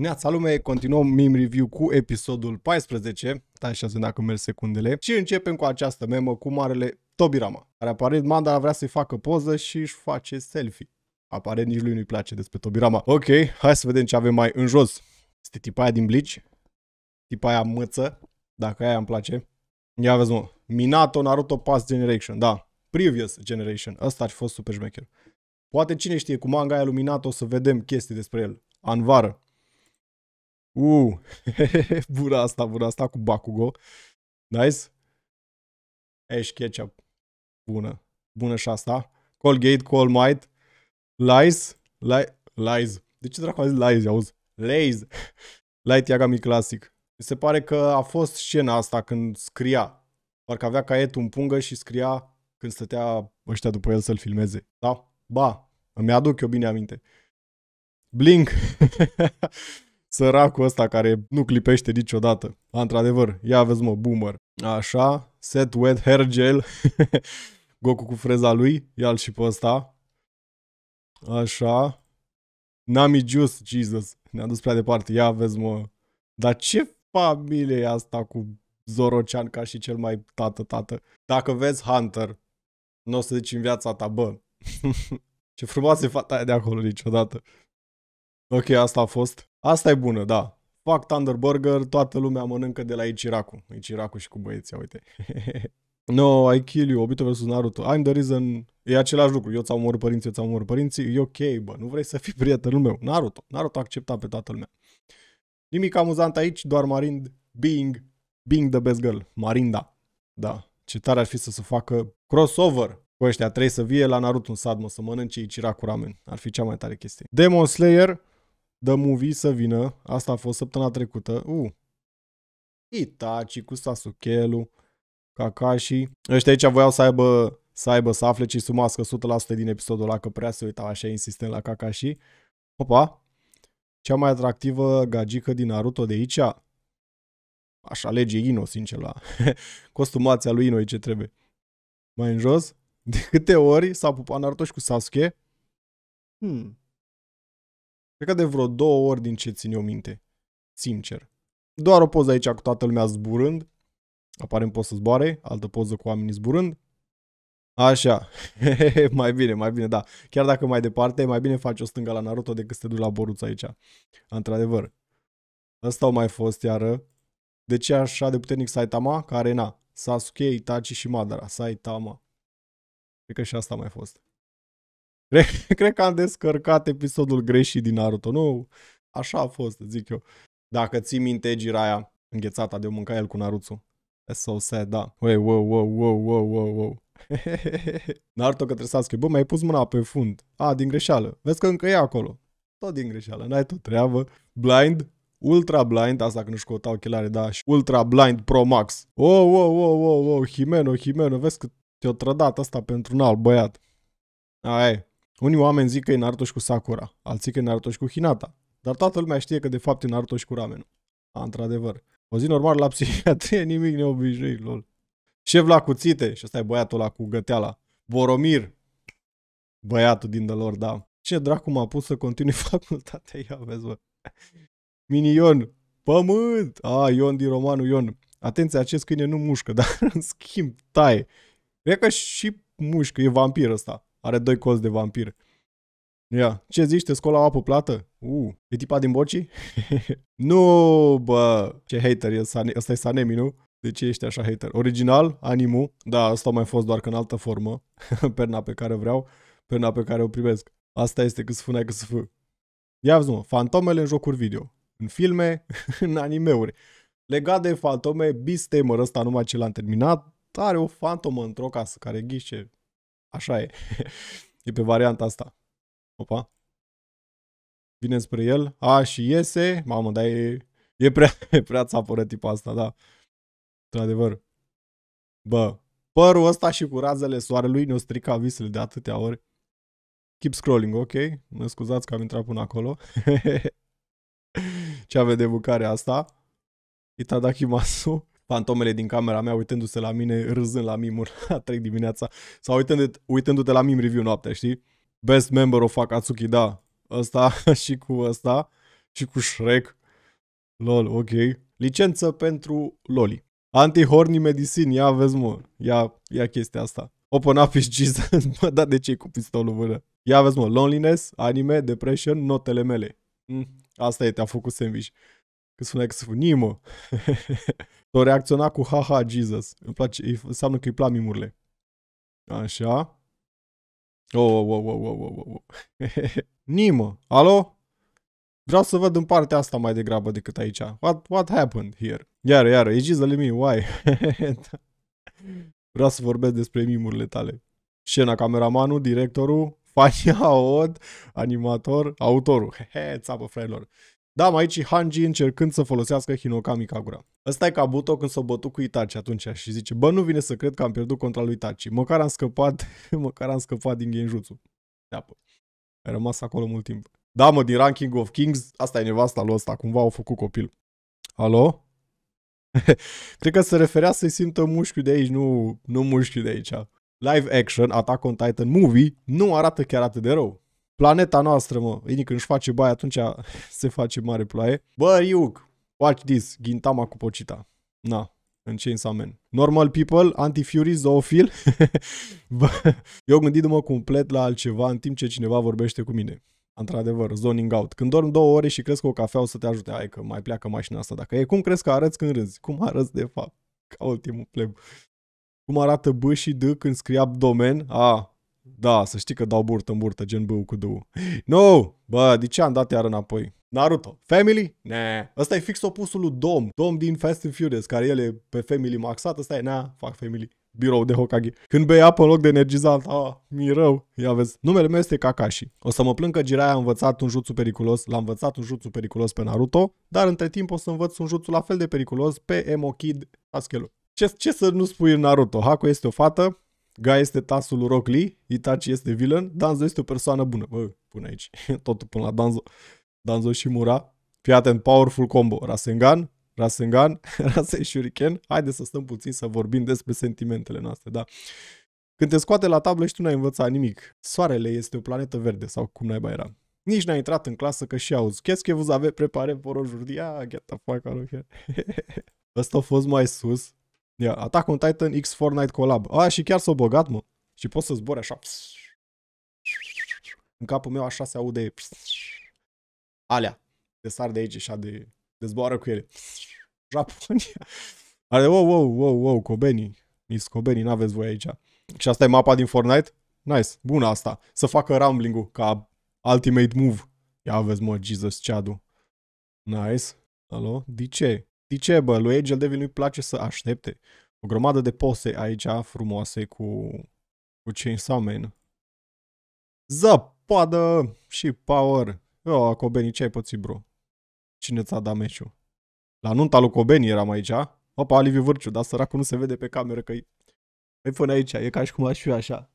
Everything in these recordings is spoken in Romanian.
Neața lume, continuăm meme review cu episodul 14. Stai și să dacă merg secundele. Și începem cu această memă cu marele Tobirama, care aparent Manda vrea să-i facă poză și își face selfie. Aparent nici lui nu-i place despre Tobirama. Ok, hai să vedem ce avem mai în jos. Este tipa aia din Bleach, tipa aia măță, dacă aia îmi place. Ia vezi mă, Minato Naruto Past Generation, da, Previous Generation, ăsta ar fi fost super șmecher. Poate cine știe, cu manga aia Minato o să vedem chestii despre el. Anvară, Uuu, bura asta, bura asta cu Bakugo. Nice. Ash Ketchup. Bună. Bună și asta. Colgate, Call Might. Lies. Lies. De ce dracu a zis Lies, auzi? Lies. Light Yagami Classic. Mi se pare că a fost scena asta când scria. Parcă avea caietul în pungă și scria când stătea ăștia după el să-l filmeze. Da? Ba, îmi aduc eu bine aminte. Blink. Săracul ăsta care nu clipește niciodată. într-adevăr, ia vezi mă, boomer. Așa, set wet hair gel. Goku cu freza lui, ia și pe ăsta. Așa. Nami Juice, Jesus. Ne-a dus prea departe. Ia vezi mă. Dar ce familie e asta cu Zorocean ca și cel mai tată-tată? Dacă vezi Hunter, nu o să zici în viața ta, bă. ce frumoasă e fata de acolo niciodată. Ok, asta a fost. Asta e bună, da. Fac Thunder Burger, toată lumea mănâncă de la Ichiraku. Ichiraku și cu băieții, uite. no, I kill you, Obito vs Naruto. I'm the reason... E același lucru, eu ți-am omorât părinții, eu ți-am omorât părinții. E ok, bă, nu vrei să fii prietenul meu. Naruto. Naruto a acceptat pe toată lumea. Nimic amuzant aici, doar Marind being, being the best girl. Marinda. Da. Ce tare ar fi să se facă crossover cu ăștia trei să vie la Naruto în sad, mă, să mănânce Ichiraku ramen. Ar fi cea mai tare chestie. Demon Slayer, The Movie să vină. Asta a fost săptămâna trecută. U. Uh. Itachi cu Sasukelu, Kakashi. Ăștia aici voiau să aibă să aibă să afle ce sumască 100% din episodul ăla, că prea se uitau așa insistent la Kakashi. Opa! Cea mai atractivă gagică din Naruto de aici? Aș alege Ino, sincer, la costumația lui Ino e ce trebuie. Mai în jos? De câte ori s-a pupat Naruto și cu Sasuke? Hmm. Cred că de vreo două ori din ce țin eu minte. Sincer. Doar o poză aici cu toată lumea zburând. Apare în să zboare. Altă poză cu oamenii zburând. Așa, mai bine, mai bine, da. Chiar dacă mai departe, mai bine faci o stânga la Naruto decât să te duci la Boruț aici. Într-adevăr. Asta au mai fost iară. De ce așa de puternic Saitama? Care na, Sasuke, Itachi și Madara. Saitama. Cred că și asta a mai fost. Cred, cred că am descărcat episodul greșit din Naruto, nu? Așa a fost, zic eu. Dacă ții minte giraia înghețata de o mânca el cu Naruto. That's so sad, da. Hey, wow, wow, wow, wow, wow, wow. Naruto că trebuie să Bă, mai ai pus mâna pe fund. A, din greșeală. Vezi că încă e acolo. Tot din greșeală, n-ai tu treabă. Blind, Ultra Blind, asta când își căuta ochelare, da, și Ultra Blind Pro Max. Oh, oh, oh, oh, oh, oh Himeno, Himeno, vezi că te o trădat asta pentru un alt băiat. Aia unii oameni zic că e și cu Sakura, alții că e și cu Hinata, dar toată lumea știe că de fapt e și cu ramen. A, într-adevăr. O zi normal la psihiatrie nimic neobișnuit, lol. Șef la cuțite, și ăsta e băiatul ăla cu găteala. Boromir, băiatul din lor da. Ce dracu m-a pus să continui facultatea, ia vezi, bă. Minion, pământ! A, Ion din romanul Ion. Atenție, acest câine nu mușcă, dar în schimb taie. Cred că și mușcă, e vampir ăsta. Are doi colți de vampir. Ia, ce zici, te scola apă plată? Uh, e tipa din bocii? nu, bă, ce hater, e ăsta e Sanemi, nu? De ce ești așa hater? Original, animu, da, asta a mai fost doar că în altă formă, perna pe care vreau, perna pe care o primesc. Asta este cât spuneai că să Ia zi mă, fantomele în jocuri video, în filme, în animeuri. Legat de fantome, Beast Tamer ăsta numai ce l-am terminat, are o fantomă într-o casă care ghișe Așa e. e pe varianta asta. Opa. Vine spre el. A, și iese. Mamă, dar e, e prea, e prea țapără tipul asta, da. Într-adevăr. Bă, părul ăsta și cu razele soarelui ne-o strica visele de atâtea ori. Keep scrolling, ok? Mă scuzați că am intrat până acolo. Ce avem de bucare asta? Itadakimasu fantomele din camera mea uitându-se la mine, râzând la mimuri la 3 dimineața sau uitându-te, uitându-te la mim review noaptea, știi? Best member of Akatsuki, da, ăsta și cu ăsta și cu Shrek. Lol, ok. Licență pentru Loli. Anti-horny medicine, ia vezi mă, ia, ia chestia asta. Open up is Jesus, mă, da de ce cu pistolul mână? Ia vezi mă, loneliness, anime, depression, notele mele. Mm, asta e, te-a făcut sandwich. Că sună S-a reacționat cu haha Jesus. Îmi place, îi, înseamnă că îi plac mimurile. Așa. Oh, oh, oh, oh, oh, oh, oh. oh. Nimă. Alo? Vreau să văd în partea asta mai degrabă decât aici. What, what happened here? Iar iar, e Jesus me, why? Vreau să vorbesc despre mimurile tale. Scena, cameramanul, directorul, Fania Od, animator, autorul. Hehe, țapă, frailor. Da, mai aici Hanji încercând să folosească Hinokami Kagura. Ăsta e Kabuto când s-a bătut cu Itachi atunci și zice, bă, nu vine să cred că am pierdut contra lui Itachi. Măcar am scăpat, măcar am scăpat din Genjutsu. Da, bă. Ai rămas acolo mult timp. Da, mă, din Ranking of Kings, asta e nevasta lui ăsta, cumva au făcut copil. Alo? cred că se referea să-i simtă mușchiul de aici, nu, nu mușchiul de aici. Live action, Attack on Titan Movie, nu arată chiar atât de rău planeta noastră, mă. Ei, când își face baie, atunci se face mare ploaie. Bă, iug, watch this, Gintama cu Pocita. Na, în ce Man. Normal people, anti-fury, zoofil. Bă, eu gândindu-mă complet la altceva în timp ce cineva vorbește cu mine. Într-adevăr, zoning out. Când dormi două ore și crezi că o cafea o să te ajute, hai că mai pleacă mașina asta. Dacă e, cum crezi că arăți când râzi? Cum arăți de fapt? Ca ultimul pleb. Cum arată B și D când scrie abdomen? A, da, să știi că dau burtă în burtă, gen bău cu dău. No! Bă, de ce am dat iar înapoi? Naruto. Family? Ne. Ăsta e fix opusul lui Dom. Dom din Fast and Furious, care el e pe Family maxat. Ăsta e, na, fac Family. Birou de Hokage. Când bei apă în loc de energizant, a, ah, mi rău. Ia vezi. Numele meu este Kakashi. O să mă plâng că Jiraiya a învățat un jutsu periculos. L-a învățat un jutsu periculos pe Naruto, dar între timp o să învăț un jutsu la fel de periculos pe Emo Kid Askelu. Ce, ce să nu spui în Naruto? Hako este o fată, Guy este tasul Rock Lee, Itachi este villain, Danzo este o persoană bună. Bă, pune aici, totul până la Danzo. Danzo și Mura. Fii atent, powerful combo. Rasengan, Rasengan, Rasen Shuriken. Haide să stăm puțin să vorbim despre sentimentele noastre, da. Când te scoate la tablă și tu n-ai învățat nimic. Soarele este o planetă verde sau cum naiba era. Nici n a intrat în clasă că și auzi. Chiesc ce vă vous avez préparé pour aujourd'hui? Ah, get the fuck out of here. Ăsta a fost mai sus. Ia, Attack on Titan X Fortnite Collab. A, și chiar s-a bogat, mă. Și pot să zbori așa. În capul meu așa se aude alea. De sar de aici așa de, de zboară cu ele. Japonia. Are, wow, wow, wow, wow, Kobeni. Miss Kobeni, n-aveți voi aici. Și asta e mapa din Fortnite? Nice, bună asta. Să facă rambling-ul ca Ultimate Move. Ia vezi, mă, Jesus, ceadu. Nice. Alo, de ce? De ce, bă? Lui Angel Devil nu-i place să aștepte. O grămadă de pose aici frumoase cu, cu Chainsaw Man. Zăpadă și power. Eu, ă, oh, Cobeni, ce ai pățit, bro? Cine ți-a dat meciul? La nunta lui Cobeni eram aici. Opa, Liviu Vârciu, dar săracul nu se vede pe cameră că e... Păi până aici, e ca și cum aș fi așa.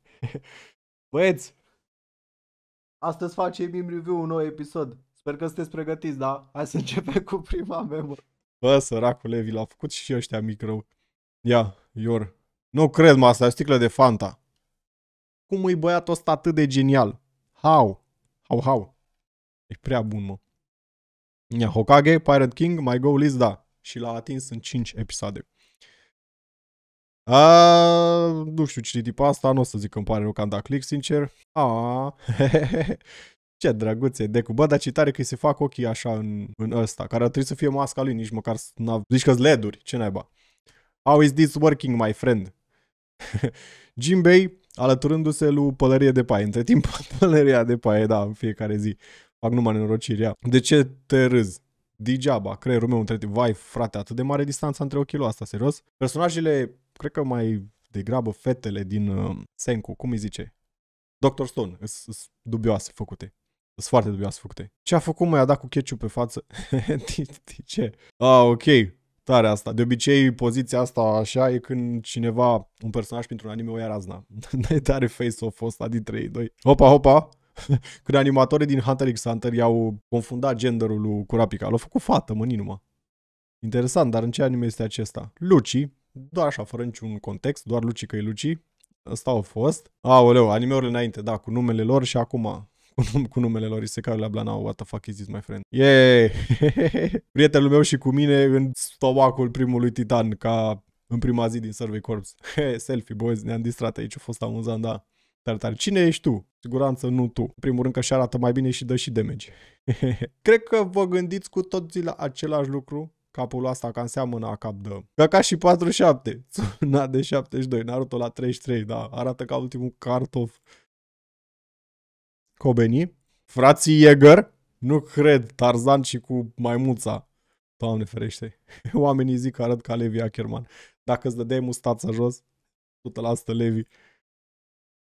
Băieți, astăzi facem review un nou episod. Sper că sunteți pregătiți, da? Hai să începem cu prima memorie. Bă, săracul Levi, l-a făcut și ăștia mic rău. Ia, Ior. Nu cred, mă, asta e sticlă de Fanta. Cum e băiatul ăsta atât de genial? How? How, how? E prea bun, mă. Ia, Hokage, Pirate King, My Go List, da. Și l-a atins în 5 episoade. A, nu știu ce tip asta, nu o să zic că îmi pare dat click, sincer. A, Ce drăguțe, de cu bă, dar ce tare că se fac ochii așa în, în ăsta, care ar trebui să fie masca lui, nici măcar n-a... Zici că-s ce naiba. How is this working, my friend? Jimbei, alăturându-se lui Pălărie de Paie. Între timp, Pălăria de Paie, da, în fiecare zi. Fac numai nenorocirea. De ce te râzi? Degeaba, creierul meu între timp. Vai, frate, atât de mare distanță între ochii lui asta, serios? Personajele, cred că mai degrabă fetele din uh, Senku, cum îi zice? Dr. Stone, sunt dubioase făcute. Sunt foarte dubioase făcute. Ce a făcut mai a dat cu ketchup pe față. Ce? Ah, ok. Tare asta. De obicei, poziția asta așa e când cineva, un personaj pentru un anime o ia razna. e tare face-off-ul ăsta dintre 3, doi. Hopa, hopa! când animatorii din Hunter x Hunter i-au confundat genderul lui Kurapika. L-au făcut fată, mă, numai. Interesant, dar în ce anime este acesta? Luci, doar așa, fără niciun context, doar Luci că e Luci. Ăsta au fost. Aoleu, animeurile înainte, da, cu numele lor și acum cu, num- cu numele lor, care la Blanau, what the fuck is this, my friend? Yeah! Prietenul meu și cu mine în stomacul primului titan, ca în prima zi din Survey Corps. Selfie, boys, ne-am distrat aici, a fost amuzant, da. Dar, dar cine ești tu? Siguranță nu tu. În primul rând că și arată mai bine și dă și damage. Cred că vă gândiți cu toții la același lucru. Capul asta ca înseamnă a cap dă. Ca ca și 47. Na de 72, Naruto la 33, da. Arată ca ultimul cartof. Cobeni, frații Jäger, nu cred, Tarzan și cu maimuța. Doamne ferește, oamenii zic că arăt ca Levi Ackerman. Dacă îți dădeai mustața jos, 100% Levi.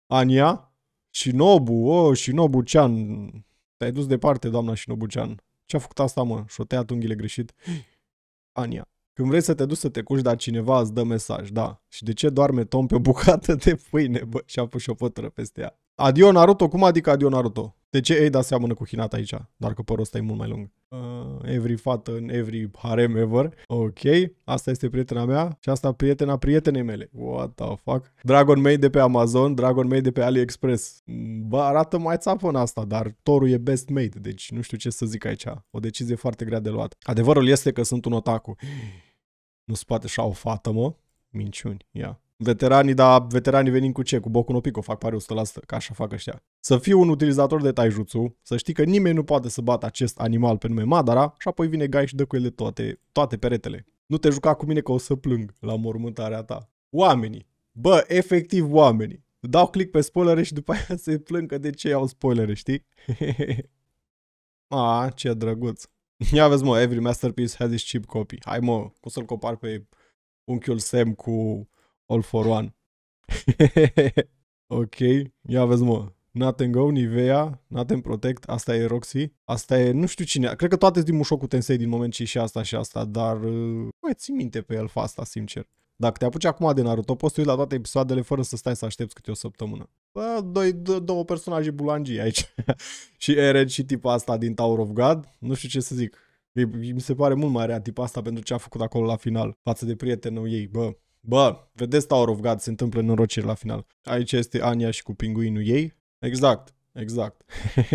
Ania, Shinobu, oh, Shinobu-chan, te-ai dus departe, doamna Shinobu-chan. Ce-a făcut asta, mă? Și-o tăiat unghiile greșit. Ania, când vrei să te duci să te cuci, dar cineva îți dă mesaj, da. Și de ce doarme Tom pe o bucată de pâine, bă? Și-a pus și o pătură peste ea. Adio Naruto, cum adică adio Naruto? De ce ei da seamănă cu Hinata aici? Doar că părul ăsta e mult mai lung. Uh, every fată în every harem ever. Ok, asta este prietena mea și asta prietena prietenei mele. What the fuck? Dragon Maid de pe Amazon, Dragon Maid de pe AliExpress. Bă, arată mai țapă în asta, dar Toru e best made, deci nu știu ce să zic aici. O decizie foarte grea de luat. Adevărul este că sunt un otaku. Nu spate așa o fată, mă? Minciuni, ia. Yeah. Veteranii, dar veteranii venind cu ce? Cu Boku no Pico, fac pare 100%, ca așa fac ăștia. Să fiu un utilizator de taijutsu, să știi că nimeni nu poate să bată acest animal pe nume Madara și apoi vine Gai și dă cu de toate, toate peretele. Nu te juca cu mine că o să plâng la mormântarea ta. Oamenii. Bă, efectiv oamenii. Dau click pe spoilere și după aia se plâng că de ce au spoilere, știi? A, ce drăguț. Ia vezi mă, every masterpiece has its cheap copy. Hai mă, cum să-l copar pe unchiul Sam cu all for one. ok, ia vezi mă. Naten Go, Nivea, Naten Protect, asta e Roxy, asta e nu știu cine, cred că toate sunt din Mushoku Tensei din moment ce și asta și asta, dar uh, Băi, ții minte pe el asta, sincer. Dacă te apuci acum de Naruto, poți să uiți la toate episoadele fără să stai să aștepți câte o săptămână. Bă, doi, dou- două personaje bulangii aici. și Eren și tipa asta din Tower of God, nu știu ce să zic. Mi se pare mult mai rea tipa asta pentru ce a făcut acolo la final, față de prietenul ei, bă, Bă, vedeți Tower of God, se întâmplă norocire la final. Aici este Ania și cu pinguinul ei. Exact, exact.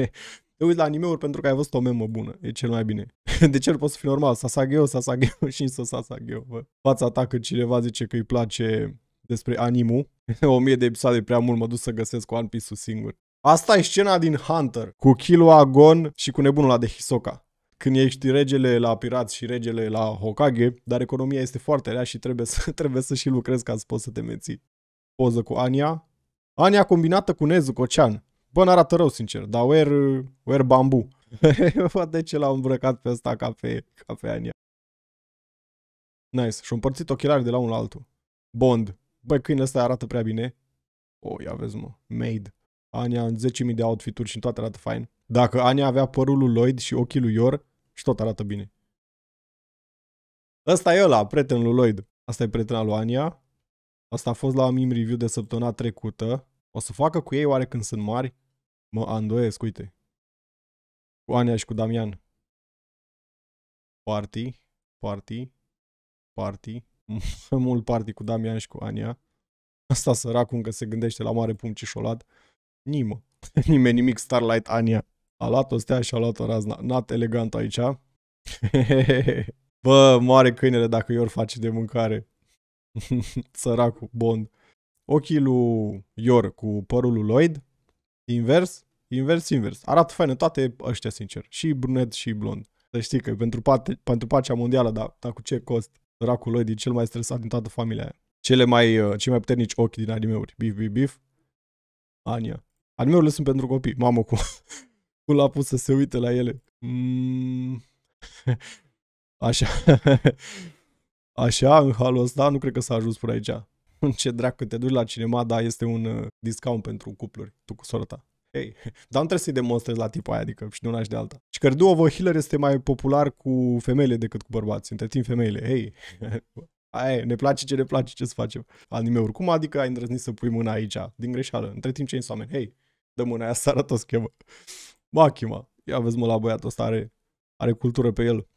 Te uiți la anime-uri pentru că ai văzut o memă bună. E cel mai bine. De ce nu poți să fii normal? Sasageo, Sasageo și să Sasageo. Bă. Fața ta când cineva zice că îi place despre animu. o mie de episoade prea mult mă duc să găsesc One Piece-ul singur. Asta e scena din Hunter, cu Kilo Agon și cu nebunul ăla de Hisoka când ești regele la pirați și regele la Hokage, dar economia este foarte rea și trebuie să, trebuie să și lucrezi ca să poți să te menții. Poză cu Ania. Ania combinată cu Nezu Cocean. Bă, n-arată rău, sincer, dar wear, wear bambu. de ce l am îmbrăcat pe ăsta ca pe, ca pe Ania. Nice. Și împărțit ochelari de la unul la altul. Bond. Băi, câinele ăsta arată prea bine. O, oh, ia vezi, mă. Made. Ania în 10.000 de outfituri și în toate arată fine. Dacă Ania avea părul lui Lloyd și ochii lui Ior, și tot arată bine. Ăsta e ăla, prietenul lui Lloyd. Asta e prietena lui Ania. Asta a fost la mim review de săptămâna trecută. O să facă cu ei oare când sunt mari? Mă andoiesc, uite. Cu Ania și cu Damian. Party, party, party. Mult party cu Damian și cu Ania. Asta săracul încă se gândește la mare pumcișolat. Nimă. Nimeni nimic Starlight Ania. A luat-o stea și a luat-o razna. Not elegant aici. Bă, moare câinele dacă Ior face de mâncare. Săracul, Bond. Ochii lui Ior cu părul lui Lloyd. Invers, invers, invers. Arată faină toate ăștia, sincer. Și brunet și blond. Să știi că e pentru, pate, pentru pacea mondială, dar, dar cu ce cost? Săracul Lloyd e cel mai stresat din toată familia aia. Cele mai, uh, cei mai puternici ochi din animeuri. Bif, bif, bif. Ania. Animeurile sunt pentru copii. Mamă, cu... culapul să se uite la ele. Mm. Așa. Așa, în halul ăsta, nu cred că s-a ajuns până aici. Ce dracu, te duci la cinema, da, este un uh, discount pentru cupluri, tu cu sora ta. Hey, dar nu trebuie să-i demonstrezi la tipa aia, adică și de una și de alta. Și că Duo Healer este mai popular cu femeile decât cu bărbații, timp femeile. Hei, Aia ne place ce ne place, ce să facem. Anime-uri, cum adică ai îndrăznit să pui mâna aici, din greșeală, între timp ce oameni? Hei, dă mâna aia, s-arată o schemă. Machima. Ia vezi mă la băiatul ăsta, are, are cultură pe el.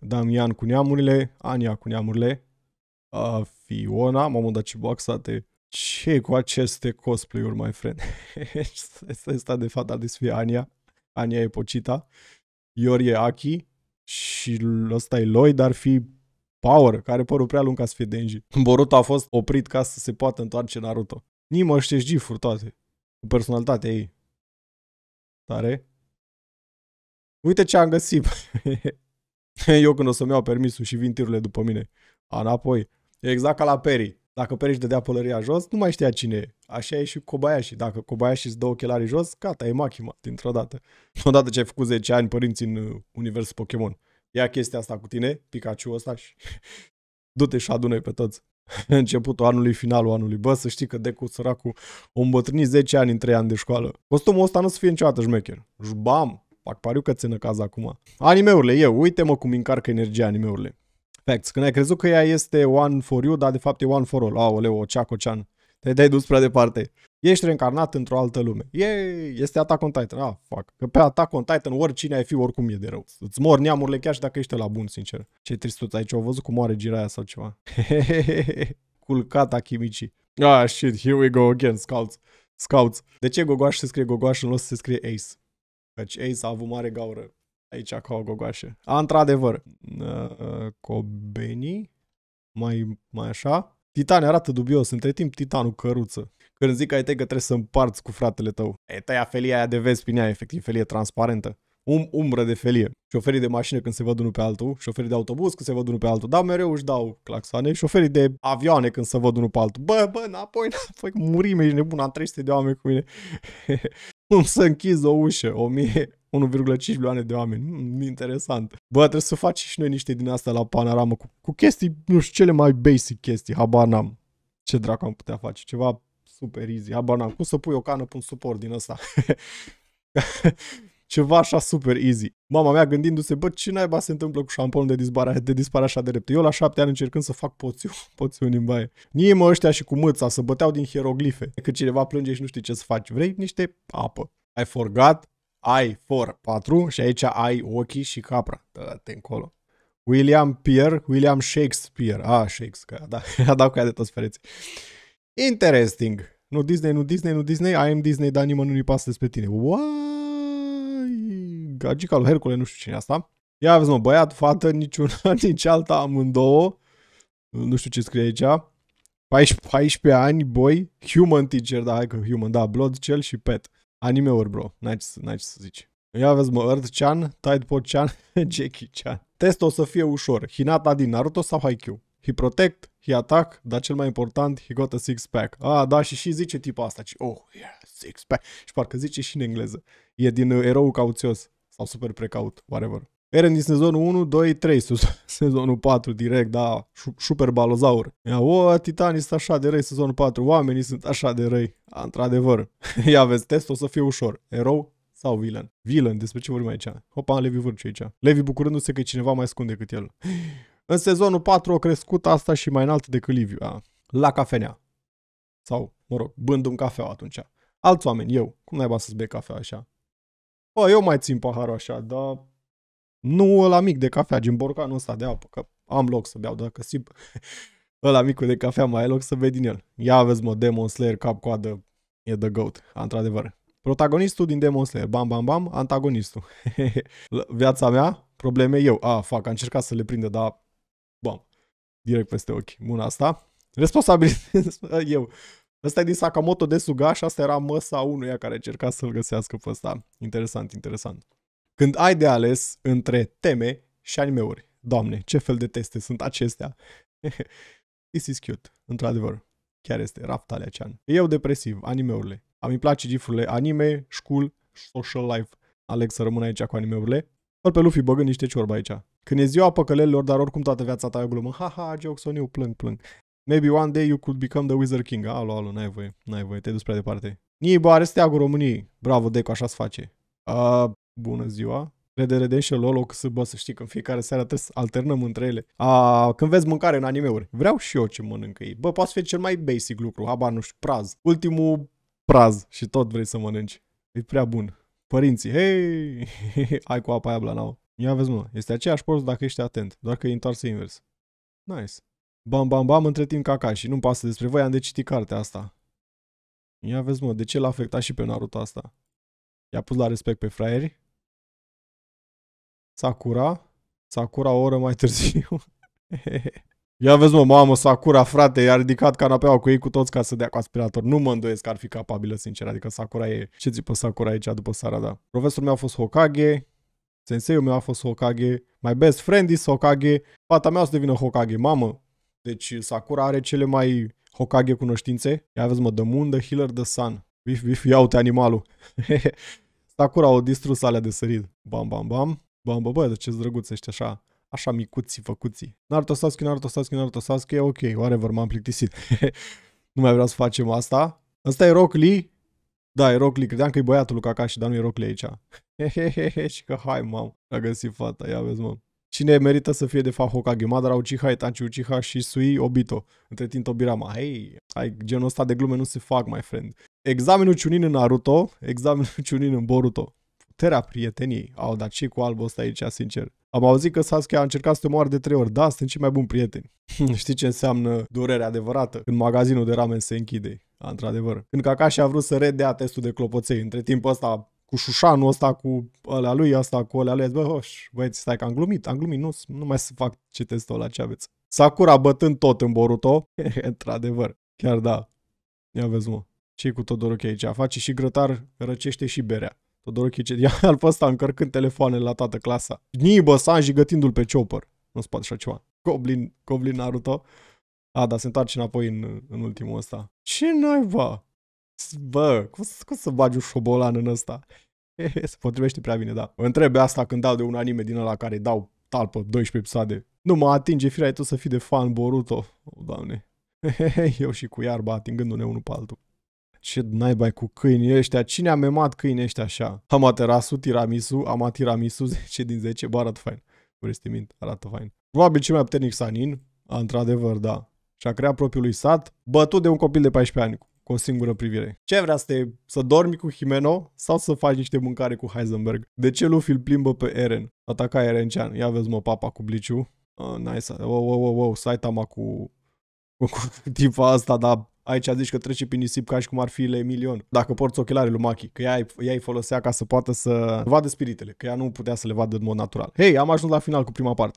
Damian cu neamurile, Ania cu neamurile, uh, Fiona, m-am dat ce boxate. ce cu aceste cosplay-uri, my friend? Asta de fapt ar să Ania. Ania e Pocita. Ior e Aki. Și ăsta e Lloyd, dar fi Power, care păru prea lung ca să fie Denji. Boruto a fost oprit ca să se poată întoarce Naruto. Nimă știe gifuri toate. Cu personalitatea ei. Tare. Uite ce am găsit. Eu când o să-mi iau permisul și vin tirurile după mine. Anapoi. E exact ca la Peri. Dacă Peri își dădea pălăria jos, nu mai știa cine e. Așa e și Kobayashi. Dacă Kobayashi îți dă ochelarii jos, gata, e machima dintr-o dată. Odată ce ai făcut 10 ani părinți în uh, universul Pokémon. Ia chestia asta cu tine, Pikachu ăsta și du-te și adună pe toți. începutul anului, finalul anului. Bă, să știi că Decu, săracul, o îmbătrâni 10 ani în 3 ani de școală. Costumul ăsta nu să fie niciodată șmecher. Bam! Fac pariu că țină caz acum. Animeurile, eu, uite-mă cum încarcă energia animeurile. Facts. Când ai crezut că ea este one for you, dar de fapt e one for all. Aoleu, Oceac Ocean. Te-ai dus prea departe. Ești reîncarnat într-o altă lume. E, este Attack on Titan. Ah, fac. Că pe Attack on Titan oricine ai fi, oricum e de rău. Îți mor neamurile chiar și dacă ești la bun, sincer. Ce tristuț aici, au văzut cum moare giraia sau ceva. Culcata chimici. Ah, shit, here we go again, scouts. Scouts. De ce Gogoaș se scrie Gogoaș în loc să se scrie Ace? Căci Ace a avut mare gaură aici ca o gogoașă. A, într-adevăr, uh, uh, Cobenii, mai, mai așa, Titan arată dubios, între timp titanul căruță. Când zic ai te că trebuie să împarți cu fratele tău. E tăia felia aia de vezi prin ea, efectiv, felie transparentă. Um, umbră de felie. Șoferii de mașină când se văd unul pe altul, șoferii de autobuz când se văd unul pe altul, dar mereu își dau claxane, șoferii de avioane când se văd unul pe altul. Bă, bă, înapoi, înapoi, murim, ești nebun, am 300 de oameni cu mine. cum să închizi o ușă, 1000, 1,5 milioane de oameni. Hmm, interesant. Bă, trebuie să faci și noi niște din asta la panoramă cu, cu chestii, nu știu, cele mai basic chestii, habar n-am. Ce dracu am putea face? Ceva super easy, habar n-am. Cum să pui o cană pe un suport din asta? Ceva așa super easy. Mama mea gândindu-se, bă, ce naiba se întâmplă cu șamponul de dispare, de dispare așa de repede? Eu la șapte ani încercând să fac poțiu, poțiu în baie. Nii mă ăștia și cu mâța să băteau din hieroglife. Că cineva plânge și nu știi ce să faci. Vrei niște apă. Ai forgat, ai for 4 și aici ai ochii și capra. Da, te încolo. William Pierre, William Shakespeare. Ah, Shakespeare, da, a dat cu ea de toți pereții. Interesting. Nu Disney, nu Disney, nu Disney, I am Disney, dar nimănui nu-i pasă despre tine. What? gagica lui Hercule, nu știu cine asta. Ia aveți, mă, băiat, fată, niciuna, nici alta, amândouă. Nu știu ce scrie aici. 14, 14 ani, boy, human teacher, da, hai că human, da, blood, cel și pet. Anime-uri, bro, n-ai ce, n-ai ce să zici. Ia vezi, mă, Earth Chan, Tide Pod Chan, Jackie Chan. Testul o să fie ușor. Hinata din Naruto sau Haikyuu? He protect, he attack, dar cel mai important, he got a six pack. Ah, da, și și zice tipul asta, ci, oh, yeah, six pack. Și parcă zice și în engleză. E din erou cauțios sau super precaut, whatever. Eren din sezonul 1, 2, 3, sezonul 4 direct, da, super balozaur. Ia, o, Titanii sunt așa de răi sezonul 4, oamenii sunt așa de răi, A, într-adevăr. Ia vezi, testul o să fie ușor, erou sau villain. Villain, despre ce vorbim aici? Hopa, Levi Vârciu aici. Levi bucurându-se că cineva mai scund decât el. În sezonul 4 a crescut asta și mai înalt decât Liviu, a, la cafenea. Sau, mă rog, bând un cafea atunci. Alți oameni, eu, cum naiba să-ți bei cafea așa? Bă, eu mai țin paharul așa, dar nu ăla mic de cafea, gen borcanul ăsta de apă, că am loc să beau, dacă simt ăla micul de cafea mai ai loc să vei din el. Ia vezi mă, Demon Slayer, cap-coadă, e the goat, într-adevăr. Protagonistul din Demon Slayer, bam, bam, bam, antagonistul. Viața mea, probleme eu. A, ah, fac, am încercat să le prindă, dar, bam, direct peste ochi. bun asta. Responsabilitate, eu. Ăsta e din Sakamoto de suga, și asta era măsa unuia care încerca să-l găsească pe ăsta. Interesant, interesant. Când ai de ales între teme și animeuri. Doamne, ce fel de teste sunt acestea? This is cute, într-adevăr. Chiar este, Raft Aleacean. Eu depresiv, animeurile. Am îmi place gifurile anime, school, social life. Aleg să rămân aici cu animeurile. Îl pe Luffy băgând niște ciorba aici. Când e ziua păcălelilor, dar oricum toată viața ta e o glumă. Ha, ha, joke on plâng, plâng. Maybe one day you could become the Wizard King. Alo, alo, n-ai voie, n-ai voie, te-ai dus prea departe. Nibo are steagul României. Bravo, Deco, așa se face. Uh, bună ziua. Red Dead Redemption, LOL, să bă, să știi că în fiecare seară trebuie să alternăm între ele. A, uh, când vezi mâncare în animeuri, vreau și eu ce mănâncă ei. Bă, poate fi cel mai basic lucru, habar nu știu, praz. Ultimul praz și tot vrei să mănânci. E prea bun. Părinții, hei, ai cu apa aia blanau. Ia vezi mă, este aceeași poză dacă ești atent, doar că e întoarsă invers. Nice. Bam, bam, bam, între timp caca și nu-mi pasă despre voi, am de citit cartea asta. Ia vezi, mă, de ce l-a afectat și pe Naruto asta? I-a pus la respect pe fraieri. Sakura. Sakura o oră mai târziu. Ia vezi, mă, mamă, Sakura, frate, i-a ridicat canapeaua cu ei cu toți ca să dea cu aspirator. Nu mă îndoiesc că ar fi capabilă, sincer. Adică Sakura e... Ce zic pe Sakura aici după Sarada? Da. Profesorul meu a fost Hokage, senseiul meu a fost Hokage, my best friend is Hokage, fata mea o să devină Hokage. Mamă, deci Sakura are cele mai Hokage cunoștințe. Ia vezi mă, The Moon, The Healer, The Sun. Bif, bif, ia uite animalul. Sakura o distrus alea de sărit. Bam, bam, bam. Bam, bă, bă, de ce drăguți ești așa așa micuții făcuții. Naruto Sasuke, Naruto Sasuke, Naruto Sasuke, ok, whatever, m-am plictisit. nu mai vreau să facem asta. Ăsta e Rock Lee? Da, e Rock Lee, credeam că e băiatul lui Kakashi, dar nu e Rock Lee aici. și că hai, mam, a găsit fata, ia vezi, mă. Cine merită să fie de fapt Hokage? Madara Uchiha, Itachi Uchiha și Sui Obito. Între timp Tobirama. Hei, ai genul ăsta de glume nu se fac, my friend. Examenul Chunin în Naruto, examenul Chunin în Boruto. Puterea prieteniei. Au, dar ce cu albul ăsta aici, sincer? Am auzit că Sasuke a încercat să te moară de trei ori. Da, sunt cei mai buni prieteni. Știi ce înseamnă durere adevărată? Când magazinul de ramen se închide. Într-adevăr. Când Kakashi a vrut să redea testul de clopoței. Între timp ăsta cu șușanul ăsta, cu alea lui, asta, cu alea lui. Bă, hoș, băieți, stai că am glumit, am glumit, nu, nu mai să fac ce testul la ce aveți. Sakura bătând tot în Boruto. Într-adevăr, chiar da. Ia vezi, mă. ce cu Todoroki aici? Face și grătar, răcește și berea. Todoroki ce ia al pe ăsta încărcând telefoanele la toată clasa. Nibă, Sanji gătindu-l pe Chopper. Nu spate așa ceva. Goblin, Goblin Naruto. A, da, se întoarce înapoi în, în ultimul ăsta. Ce naiba? Bă, cum, cum să bagi un șobolan în ăsta? Se potrivește prea bine, da. Întrebe asta când dau de un anime din ăla care dau talpă 12 episoade. Nu mă atinge firai tu să fii de fan Boruto. O, doamne. Eu și cu iarba atingându-ne unul pe altul. Ce naibai cu câinii ăștia? Cine a memat câinii ăștia așa? Amaterasu, tiramisu, amatiramisu, 10 din 10, bă, arată fain. mint, arată fain. Probabil cel mai puternic Sanin, într-adevăr, da. Și a creat propriul lui sat, bătut de un copil de 14 ani cu o singură privire. Ce vrea să te, să dormi cu Himeno sau să faci niște mâncare cu Heisenberg? De ce Luffy îl plimbă pe Eren? Ataca Erencean. Ia vezi mă papa cu bliciu. Uh, nice. Wow, wow, wow, wow. Saitama cu, cu, cu tipa asta, dar aici zici că trece prin nisip ca și cum ar fi Le Milion. Dacă porți ochelari lui Maki, că ea, ea îi folosea ca să poată să vadă spiritele, că ea nu putea să le vadă în mod natural. Hei, am ajuns la final cu prima parte.